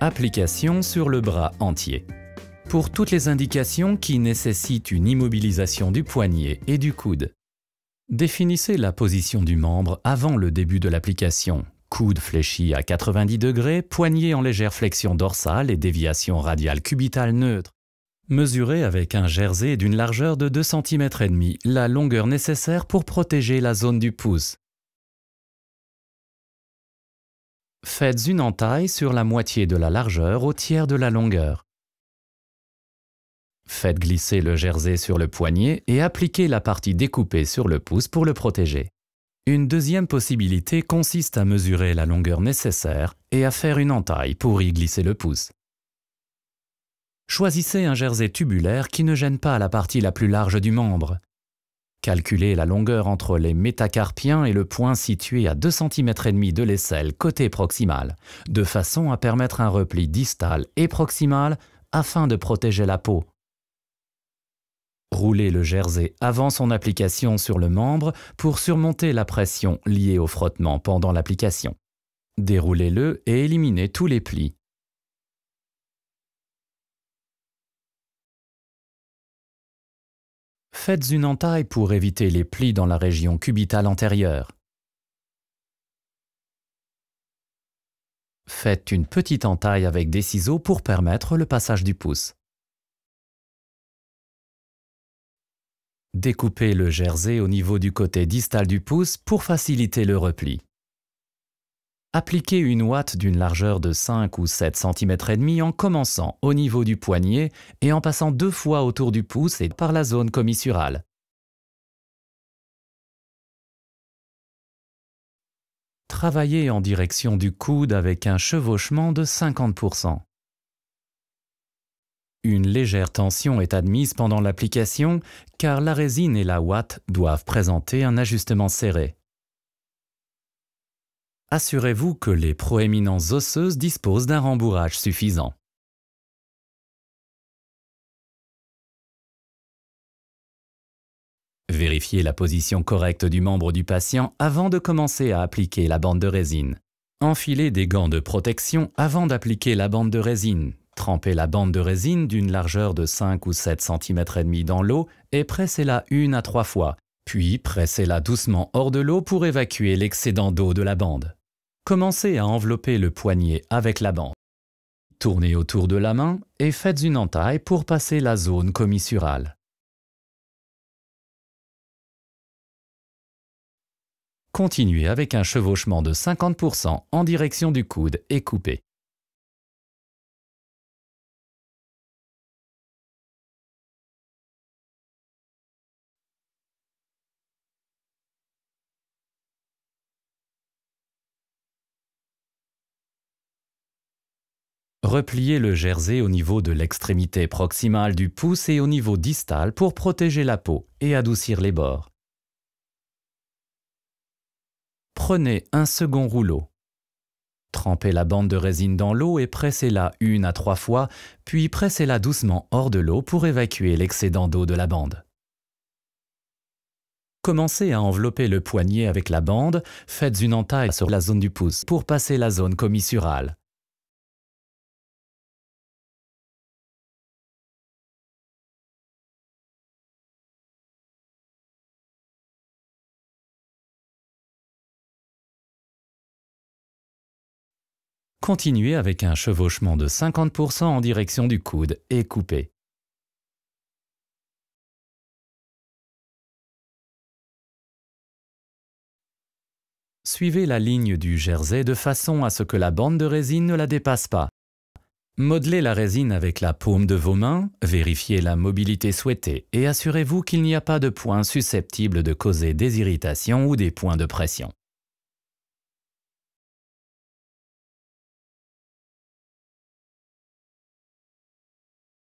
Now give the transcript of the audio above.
Application sur le bras entier. Pour toutes les indications qui nécessitent une immobilisation du poignet et du coude. Définissez la position du membre avant le début de l'application. Coude fléchi à 90 degrés, poignet en légère flexion dorsale et déviation radiale cubitale neutre. Mesurez avec un jersey d'une largeur de 2 cm et demi la longueur nécessaire pour protéger la zone du pouce. Faites une entaille sur la moitié de la largeur au tiers de la longueur. Faites glisser le jersey sur le poignet et appliquez la partie découpée sur le pouce pour le protéger. Une deuxième possibilité consiste à mesurer la longueur nécessaire et à faire une entaille pour y glisser le pouce. Choisissez un jersey tubulaire qui ne gêne pas la partie la plus large du membre. Calculez la longueur entre les métacarpiens et le point situé à 2,5 cm et demi de l'aisselle côté proximal, de façon à permettre un repli distal et proximal afin de protéger la peau. Roulez le jersey avant son application sur le membre pour surmonter la pression liée au frottement pendant l'application. Déroulez-le et éliminez tous les plis. Faites une entaille pour éviter les plis dans la région cubitale antérieure. Faites une petite entaille avec des ciseaux pour permettre le passage du pouce. Découpez le jersey au niveau du côté distal du pouce pour faciliter le repli. Appliquez une ouate d'une largeur de 5 ou 7 cm et demi en commençant au niveau du poignet et en passant deux fois autour du pouce et par la zone commissurale. Travaillez en direction du coude avec un chevauchement de 50%. Une légère tension est admise pendant l'application car la résine et la ouate doivent présenter un ajustement serré. Assurez-vous que les proéminences osseuses disposent d'un rembourrage suffisant. Vérifiez la position correcte du membre du patient avant de commencer à appliquer la bande de résine. Enfilez des gants de protection avant d'appliquer la bande de résine. Trempez la bande de résine d'une largeur de 5 ou 7 cm et demi dans l'eau et pressez-la une à trois fois, puis pressez-la doucement hors de l'eau pour évacuer l'excédent d'eau de la bande. Commencez à envelopper le poignet avec la bande. Tournez autour de la main et faites une entaille pour passer la zone commissurale. Continuez avec un chevauchement de 50% en direction du coude et coupez. Repliez le jersey au niveau de l'extrémité proximale du pouce et au niveau distal pour protéger la peau et adoucir les bords. Prenez un second rouleau. Trempez la bande de résine dans l'eau et pressez-la une à trois fois, puis pressez-la doucement hors de l'eau pour évacuer l'excédent d'eau de la bande. Commencez à envelopper le poignet avec la bande, faites une entaille sur la zone du pouce pour passer la zone commissurale. Continuez avec un chevauchement de 50% en direction du coude et coupez. Suivez la ligne du jersey de façon à ce que la bande de résine ne la dépasse pas. Modelez la résine avec la paume de vos mains, vérifiez la mobilité souhaitée et assurez-vous qu'il n'y a pas de points susceptibles de causer des irritations ou des points de pression.